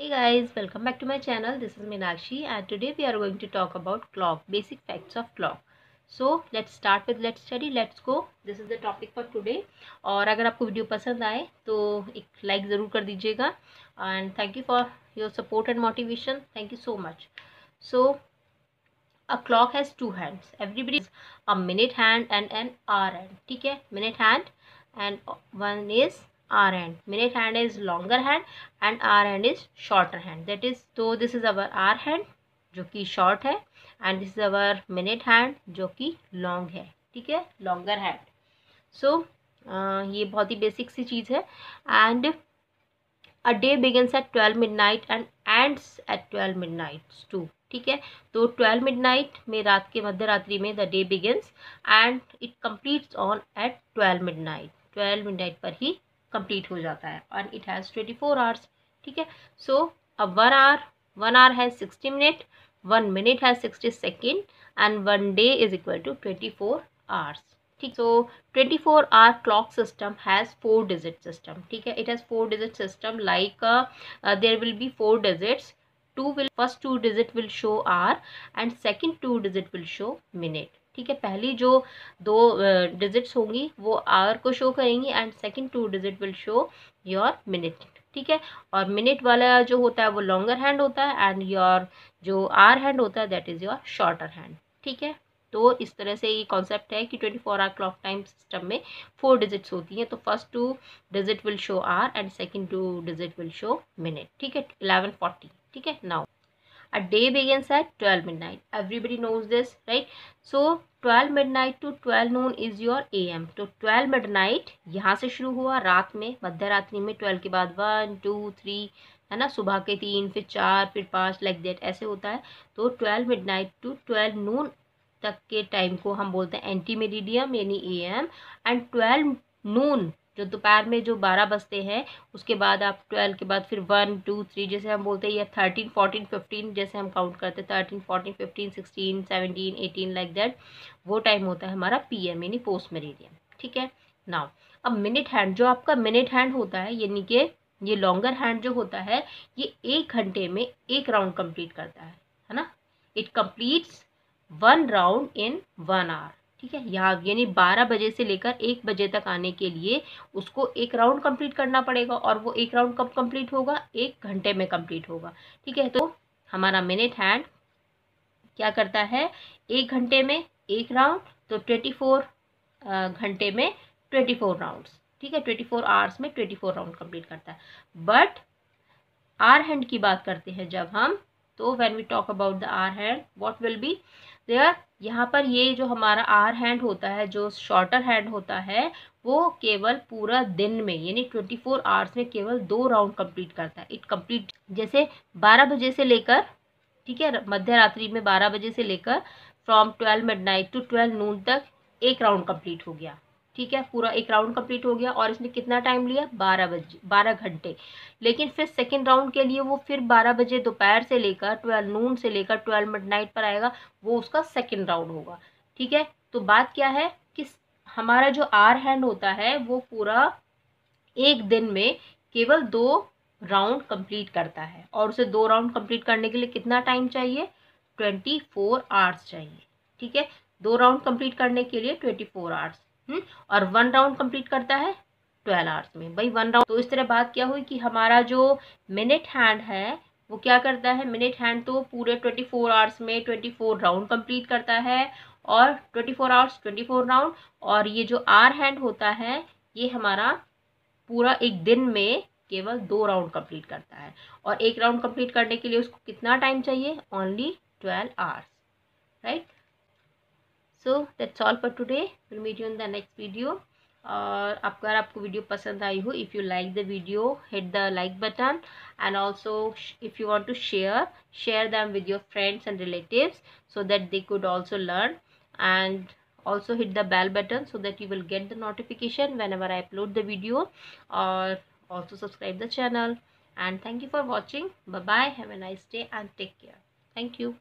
hey guys welcome back to my channel this is Minakshi and today we are going to talk about clock basic facts of clock so let's start with let's study let's go this is the topic for today or agar aapko video pasand aaye to ek like zarur kar dijiyega and thank you for your support and motivation thank you so much so a clock has two hands everybody has a minute hand and an hour hand theek minute hand and one is hour hand minute hand is longer hand and hour hand is shorter hand that is तो this is our hour hand जो कि short है and this is our minute hand जो कि long है ठीक है longer hand so ये बहुत ही बेसिक सी चीज़ है and a day begins at twelve midnight and ends at twelve midnight to ठीक है तो ट्वेल्व मिड नाइट में रात के मध्य रात्रि में the day begins and it completes on at twelve midnight twelve midnight पर ही कंप्लीट हो जाता है और it has twenty four hours ठीक है सो अब one hour one hour has sixty minute one minute has sixty second and one day is equal to twenty four hours ठीक so twenty four hour clock system has four digit system ठीक है it has four digit system like there will be four digits two will first two digit will show hour and second two digit will show minute ठीक है पहली जो दो digits होंगी वो our को शो करेंगी and second two digit will show your minute ठीक है और मिनट वाला जो होता है वो लॉन्गर हैंड होता है एंड योर जो आर हैंड होता है that is your shorter hand ठीक है तो इस तरह से ये कॉन्सेप्ट है कि twenty four hour clock time system में फोर डिजिट्स होती हैं तो first two digit will show hour and second two digit will show minute ठीक है इलेवन फोर्टी ठीक है now a day begins at 12 midnight everybody knows this right so 12 midnight to 12 noon is your am so, 12 midnight yahan se shuru hua raat mein मध्य रात्रि में 12 ke baad 1 2 3 है ना सुबह के तीन फिर चार फिर पाँच लाइक like दैट ऐसे होता है तो twelve midnight to twelve noon तक के टाइम को हम बोलते हैं एंटी मेरीडियम यानी A M and twelve noon जो दोपहर में जो बारह बजते हैं उसके बाद आप ट्वेल्व के बाद फिर वन टू थ्री जैसे हम बोलते हैं या थर्टीन फोर्टीन फिफ्टीन जैसे हम काउंट करते हैं thirteen fourteen fifteen sixteen seventeen eighteen like that वो टाइम होता है हमारा पी एम यानी पोस्ट मेरिडियन ठीक है नाउ अब मिनट हैंड जो आपका मिनट हैंड होता है यानी कि ये लॉन्गर हैंड जो होता है ये एक घंटे में एक राउंड कंप्लीट करता है है ना it completes one round in one hour ठीक है याग यानी बारह बजे से लेकर एक बजे तक आने के लिए उसको एक राउंड कंप्लीट करना पड़ेगा और वो एक राउंड कब कंप्लीट होगा एक घंटे में कंप्लीट होगा ठीक है तो हमारा मिनट हैंड क्या करता है एक घंटे में एक राउंड तो ट्वेंटी फोर घंटे में ट्वेंटी फोर राउंड्स ठीक है ट्वेंटी फोर आवर्स में ट्वेंटी फोर राउंड कंप्लीट करता है बट आर हैंड की बात करते हैं जब हम तो when we talk about the hour hand what will be there यहाँ पर ये जो हमारा आर हैंड होता है जो शॉर्टर हैंड होता है वो केवल पूरा दिन में यानी ट्वेंटी फोर आवर्स में केवल दो राउंड कंप्लीट करता है इट कंप्लीट जैसे बारह बजे से लेकर ठीक है मध्य रात्रि में बारह बजे से लेकर from twelve midnight to twelve noon तक एक राउंड कंप्लीट हो गया ठीक है पूरा एक राउंड कंप्लीट हो गया और इसने कितना टाइम लिया बारह बजे बारह घंटे लेकिन फिर सेकेंड राउंड के लिए वो फिर बारह बजे दोपहर से लेकर ट्वेल्व नून से लेकर ट्वेल्व मिड नाइट पर आएगा वो उसका सेकेंड राउंड होगा ठीक है तो बात क्या है कि हमारा जो आर हैंड होता है वो पूरा एक दिन में केवल दो राउंड कंप्लीट करता है और उसे दो राउंड कम्प्लीट करने के लिए कितना टाइम चाहिए ट्वेंटी फोर आवर्स चाहिए ठीक है दो राउंड कंप्लीट करने के लिए ट्वेंटी फोर आवर्स हम्म, और वन राउंड कंप्लीट करता है ट्वेल्व आवर्स में भाई वन राउंड तो इस तरह बात क्या हुई कि हमारा जो मिनट हैंड है वो क्या करता है मिनट हैंड तो पूरे ट्वेंटी फोर आवर्स में ट्वेंटी फोर राउंड कंप्लीट करता है और twenty four hours twenty four round और ये जो आर हैंड होता है ये हमारा पूरा एक दिन में केवल दो राउंड कंप्लीट करता है और एक राउंड कंप्लीट करने के लिए उसको कितना टाइम चाहिए only twelve hours right so that's all for today will meet you in the next video और अगर आपको वीडियो पसंद आई हो if you like the video hit the like button and also if you want to share share them with your friends and relatives so that they could also learn and also hit the bell button so that you will get the notification whenever I upload the video or also subscribe the channel and thank you for watching bye bye have a nice day and take care thank you